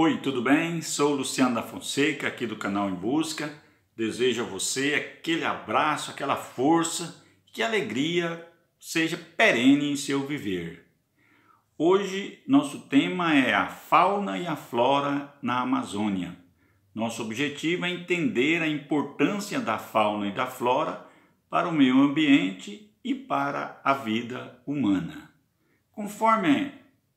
Oi, tudo bem? Sou Luciano da Fonseca, aqui do canal Em Busca. Desejo a você aquele abraço, aquela força, que a alegria seja perene em seu viver. Hoje, nosso tema é a fauna e a flora na Amazônia. Nosso objetivo é entender a importância da fauna e da flora para o meio ambiente e para a vida humana. Conforme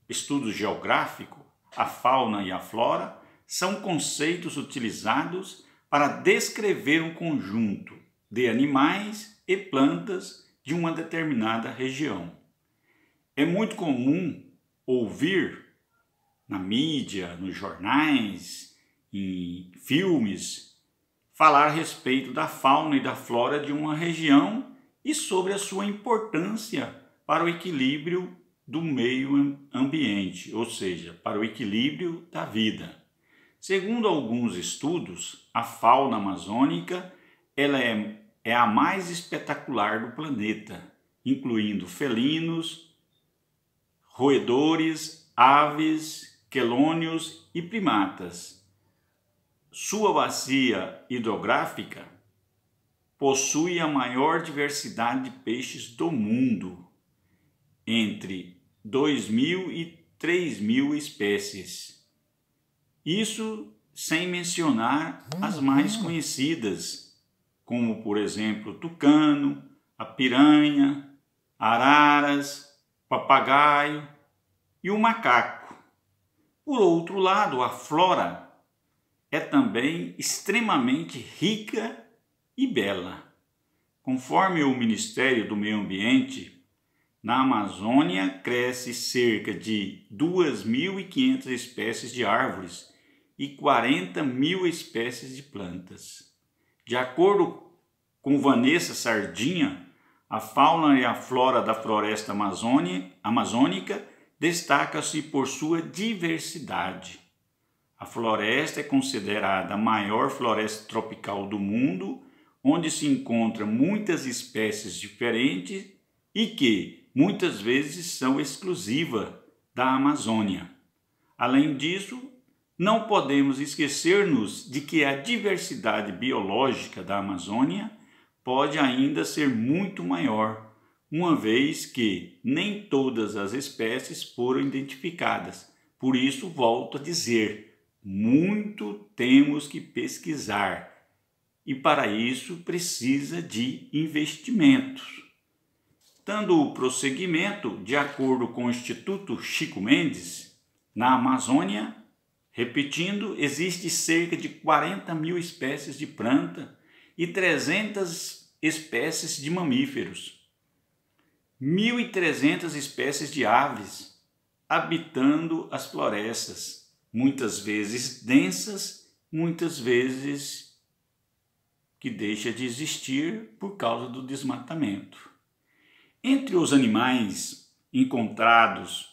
estudo geográfico, a fauna e a flora são conceitos utilizados para descrever um conjunto de animais e plantas de uma determinada região. É muito comum ouvir na mídia, nos jornais, em filmes, falar a respeito da fauna e da flora de uma região e sobre a sua importância para o equilíbrio do meio ambiente, ou seja, para o equilíbrio da vida. Segundo alguns estudos, a fauna amazônica ela é, é a mais espetacular do planeta, incluindo felinos, roedores, aves, quelônios e primatas. Sua bacia hidrográfica possui a maior diversidade de peixes do mundo, entre 2 mil e 3 mil espécies. Isso sem mencionar as mais conhecidas, como por exemplo tucano, a piranha, araras, papagaio e o macaco. Por outro lado, a flora é também extremamente rica e bela. Conforme o Ministério do Meio Ambiente na Amazônia cresce cerca de 2.500 espécies de árvores e 40 mil espécies de plantas. De acordo com Vanessa Sardinha, a fauna e a flora da floresta amazônica destaca-se por sua diversidade. A floresta é considerada a maior floresta tropical do mundo, onde se encontram muitas espécies diferentes e que, muitas vezes são exclusiva da Amazônia. Além disso, não podemos esquecer-nos de que a diversidade biológica da Amazônia pode ainda ser muito maior, uma vez que nem todas as espécies foram identificadas. Por isso, volto a dizer: muito temos que pesquisar, e para isso precisa de investimentos. Dando o prosseguimento, de acordo com o Instituto Chico Mendes, na Amazônia, repetindo, existe cerca de 40 mil espécies de planta e 300 espécies de mamíferos, 1.300 espécies de aves habitando as florestas, muitas vezes densas, muitas vezes que deixa de existir por causa do desmatamento. Entre os animais encontrados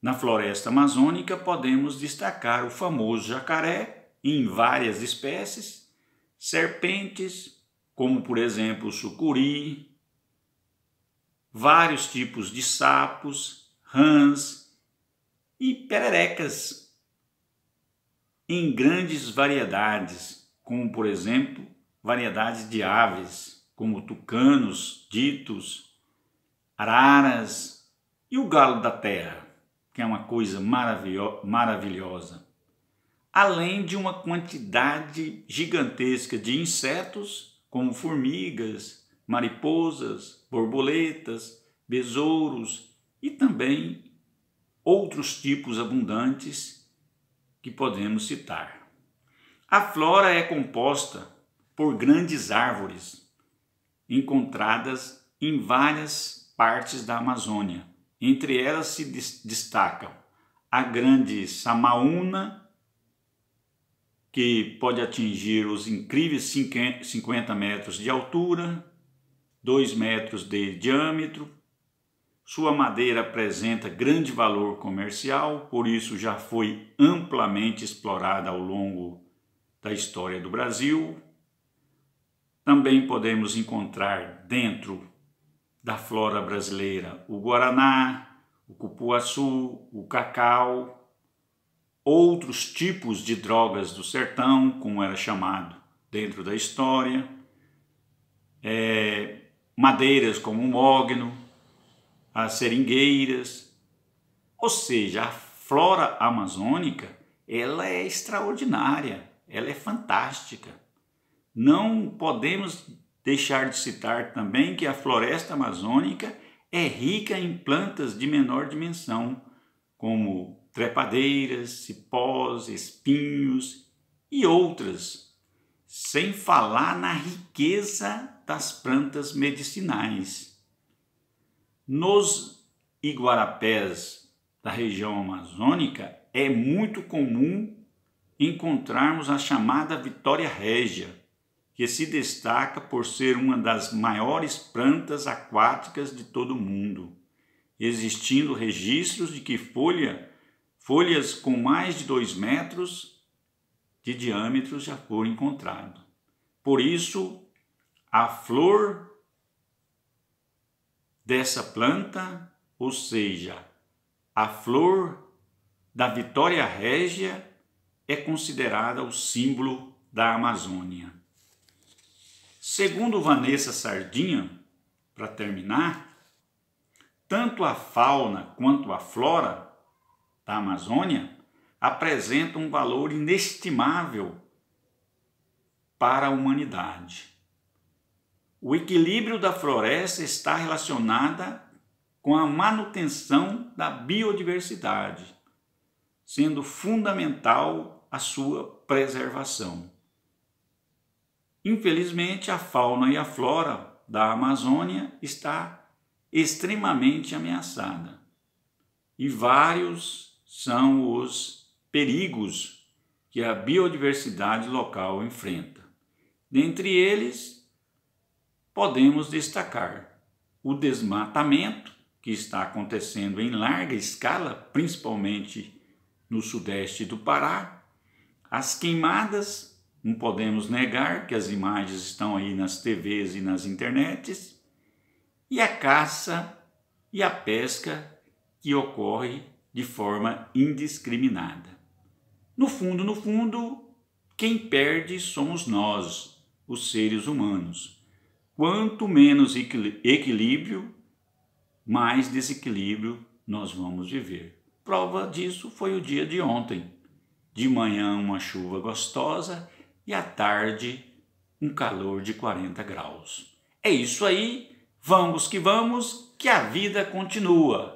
na floresta amazônica, podemos destacar o famoso jacaré em várias espécies, serpentes, como por exemplo o sucuri, vários tipos de sapos, rãs e pererecas em grandes variedades, como por exemplo variedades de aves, como tucanos, ditos, araras e o galo da terra, que é uma coisa maravilhosa. Além de uma quantidade gigantesca de insetos, como formigas, mariposas, borboletas, besouros e também outros tipos abundantes que podemos citar. A flora é composta por grandes árvores encontradas em várias partes da Amazônia. Entre elas se destacam a Grande Samaúna, que pode atingir os incríveis 50 metros de altura, 2 metros de diâmetro. Sua madeira apresenta grande valor comercial, por isso já foi amplamente explorada ao longo da história do Brasil. Também podemos encontrar dentro da flora brasileira, o guaraná, o cupuaçu, o cacau, outros tipos de drogas do sertão, como era chamado dentro da história, é, madeiras como o mogno, as seringueiras, ou seja, a flora amazônica ela é extraordinária, ela é fantástica. Não podemos deixar de citar também que a floresta amazônica é rica em plantas de menor dimensão, como trepadeiras, cipós, espinhos e outras, sem falar na riqueza das plantas medicinais. Nos iguarapés da região amazônica é muito comum encontrarmos a chamada Vitória Régia, que se destaca por ser uma das maiores plantas aquáticas de todo o mundo, existindo registros de que folha, folhas com mais de 2 metros de diâmetro já foram encontradas. Por isso, a flor dessa planta, ou seja, a flor da Vitória Régia, é considerada o símbolo da Amazônia. Segundo Vanessa Sardinha, para terminar, tanto a fauna quanto a flora da Amazônia apresentam um valor inestimável para a humanidade. O equilíbrio da floresta está relacionada com a manutenção da biodiversidade, sendo fundamental a sua preservação. Infelizmente, a fauna e a flora da Amazônia está extremamente ameaçada. E vários são os perigos que a biodiversidade local enfrenta. Dentre eles, podemos destacar o desmatamento, que está acontecendo em larga escala, principalmente no sudeste do Pará, as queimadas não podemos negar que as imagens estão aí nas TVs e nas internets, e a caça e a pesca que ocorre de forma indiscriminada. No fundo, no fundo, quem perde somos nós, os seres humanos. Quanto menos equilíbrio, mais desequilíbrio nós vamos viver. Prova disso foi o dia de ontem. De manhã, uma chuva gostosa, e à tarde um calor de 40 graus. É isso aí, vamos que vamos, que a vida continua.